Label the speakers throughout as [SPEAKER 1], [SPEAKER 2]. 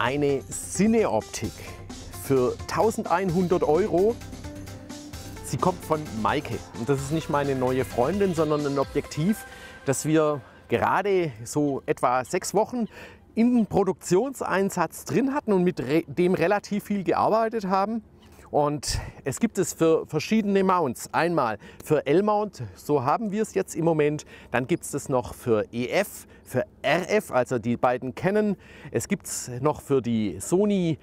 [SPEAKER 1] eine Sinneoptik für 1100 Euro. Sie kommt von Maike und das ist nicht meine neue Freundin, sondern ein Objektiv, das wir gerade so etwa sechs Wochen in Produktionseinsatz drin hatten und mit dem relativ viel gearbeitet haben. Und es gibt es für verschiedene Mounts. Einmal für L-Mount, so haben wir es jetzt im Moment. Dann gibt es es noch für EF, für RF, also die beiden Canon. Es gibt es noch für die Sony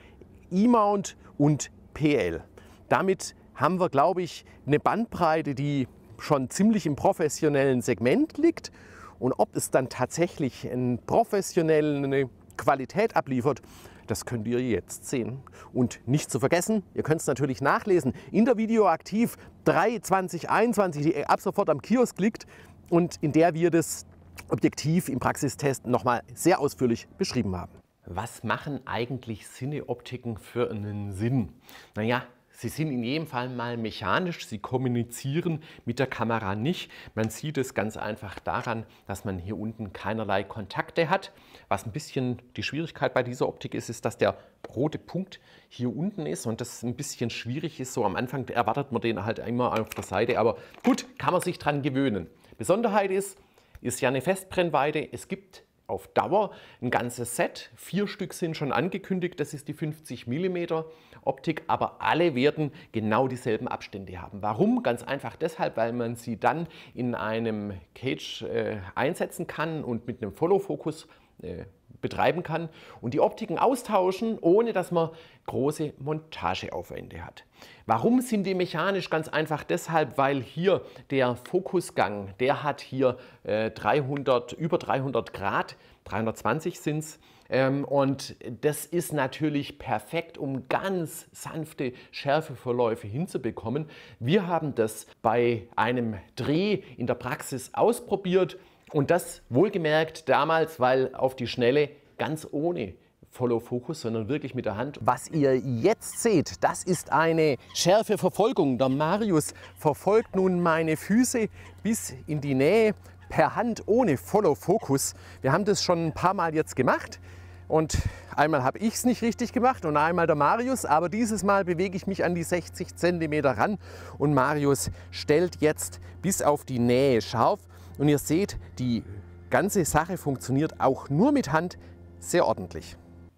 [SPEAKER 1] E-Mount und PL. Damit haben wir, glaube ich, eine Bandbreite, die schon ziemlich im professionellen Segment liegt. Und ob es dann tatsächlich eine professionelle Qualität abliefert, das könnt ihr jetzt sehen. Und nicht zu vergessen, ihr könnt es natürlich nachlesen. In der Videoaktiv 3 2021, die ab sofort am Kiosk liegt und in der wir das Objektiv im Praxistest nochmal sehr ausführlich beschrieben haben. Was machen eigentlich Sinneoptiken für einen Sinn? Naja, Sie sind in jedem Fall mal mechanisch, sie kommunizieren mit der Kamera nicht. Man sieht es ganz einfach daran, dass man hier unten keinerlei Kontakte hat. Was ein bisschen die Schwierigkeit bei dieser Optik ist, ist, dass der rote Punkt hier unten ist und das ein bisschen schwierig ist. So am Anfang erwartet man den halt immer auf der Seite, aber gut, kann man sich dran gewöhnen. Besonderheit ist, ist ja eine Festbrennweite. Es gibt auf Dauer ein ganzes Set. Vier Stück sind schon angekündigt, das ist die 50 mm Optik, aber alle werden genau dieselben Abstände haben. Warum? Ganz einfach deshalb, weil man sie dann in einem Cage äh, einsetzen kann und mit einem Follow-Fokus äh, betreiben kann und die Optiken austauschen, ohne dass man große Montageaufwände hat. Warum sind die mechanisch? Ganz einfach deshalb, weil hier der Fokusgang, der hat hier äh, 300, über 300 Grad, 320 sind es, ähm, und das ist natürlich perfekt, um ganz sanfte Schärfeverläufe hinzubekommen. Wir haben das bei einem Dreh in der Praxis ausprobiert und das wohlgemerkt damals, weil auf die Schnelle ganz ohne Follow Focus, sondern wirklich mit der Hand. Was ihr jetzt seht, das ist eine schärfe Verfolgung. Der Marius verfolgt nun meine Füße bis in die Nähe per Hand ohne Follow Focus. Wir haben das schon ein paar Mal jetzt gemacht. Und einmal habe ich es nicht richtig gemacht und einmal der Marius, aber dieses Mal bewege ich mich an die 60 cm ran und Marius stellt jetzt bis auf die Nähe scharf und ihr seht, die ganze Sache funktioniert auch nur mit Hand sehr ordentlich.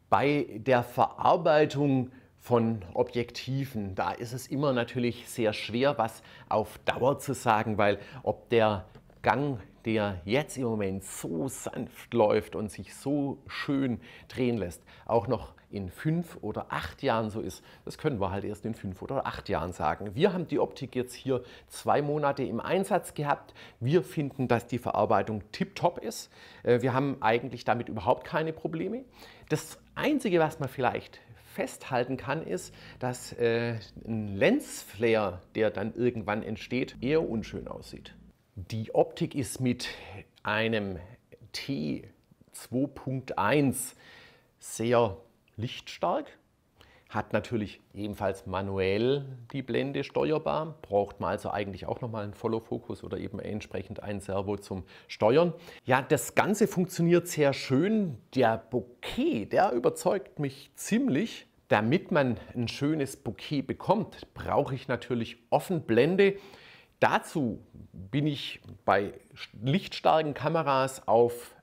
[SPEAKER 1] Bei der Verarbeitung von Objektiven, da ist es immer natürlich sehr schwer, was auf Dauer zu sagen, weil ob der Gang der jetzt im Moment so sanft läuft und sich so schön drehen lässt, auch noch in fünf oder acht Jahren so ist, das können wir halt erst in fünf oder acht Jahren sagen. Wir haben die Optik jetzt hier zwei Monate im Einsatz gehabt. Wir finden, dass die Verarbeitung tiptop ist. Äh, wir haben eigentlich damit überhaupt keine Probleme. Das Einzige, was man vielleicht festhalten kann, ist, dass äh, ein Lensflare, der dann irgendwann entsteht, eher unschön aussieht. Die Optik ist mit einem T2.1 sehr lichtstark, hat natürlich ebenfalls manuell die Blende steuerbar, braucht man also eigentlich auch nochmal einen Follow-Fokus oder eben entsprechend ein Servo zum Steuern. Ja, das Ganze funktioniert sehr schön. Der Bouquet, der überzeugt mich ziemlich. Damit man ein schönes Bouquet bekommt, brauche ich natürlich Offenblende. Blende Dazu bin ich bei lichtstarken Kameras auf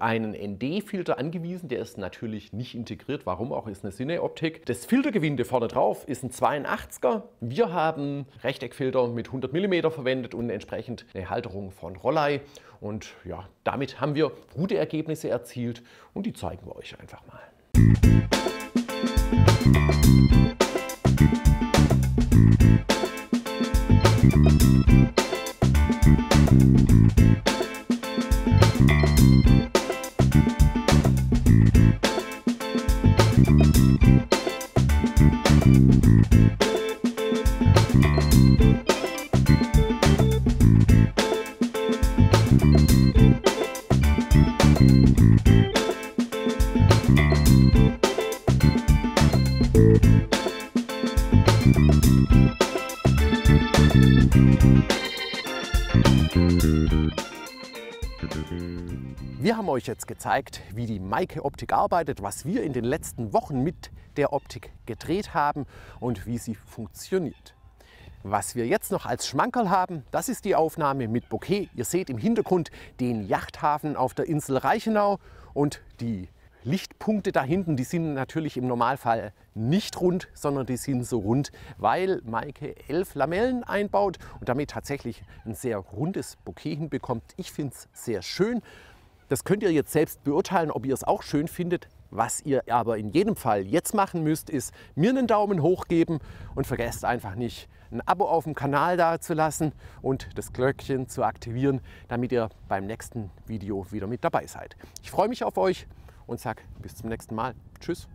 [SPEAKER 1] einen ND-Filter angewiesen, der ist natürlich nicht integriert, warum auch, ist eine Cine-Optik. Das Filtergewinde vorne drauf ist ein 82er. Wir haben Rechteckfilter mit 100 mm verwendet und entsprechend eine Halterung von Rollei. Und ja, damit haben wir gute Ergebnisse erzielt und die zeigen wir euch einfach mal. Wir haben euch jetzt gezeigt, wie die Maike Optik arbeitet, was wir in den letzten Wochen mit der Optik gedreht haben und wie sie funktioniert. Was wir jetzt noch als Schmankerl haben, das ist die Aufnahme mit Bouquet. Ihr seht im Hintergrund den Yachthafen auf der Insel Reichenau und die Lichtpunkte da hinten, die sind natürlich im Normalfall nicht rund, sondern die sind so rund, weil Maike elf Lamellen einbaut und damit tatsächlich ein sehr rundes Bouquet hinbekommt. Ich finde es sehr schön. Das könnt ihr jetzt selbst beurteilen, ob ihr es auch schön findet. Was ihr aber in jedem Fall jetzt machen müsst, ist mir einen Daumen hoch geben und vergesst einfach nicht, ein Abo auf dem Kanal da zu lassen und das Glöckchen zu aktivieren, damit ihr beim nächsten Video wieder mit dabei seid. Ich freue mich auf euch und sag, bis zum nächsten Mal. Tschüss.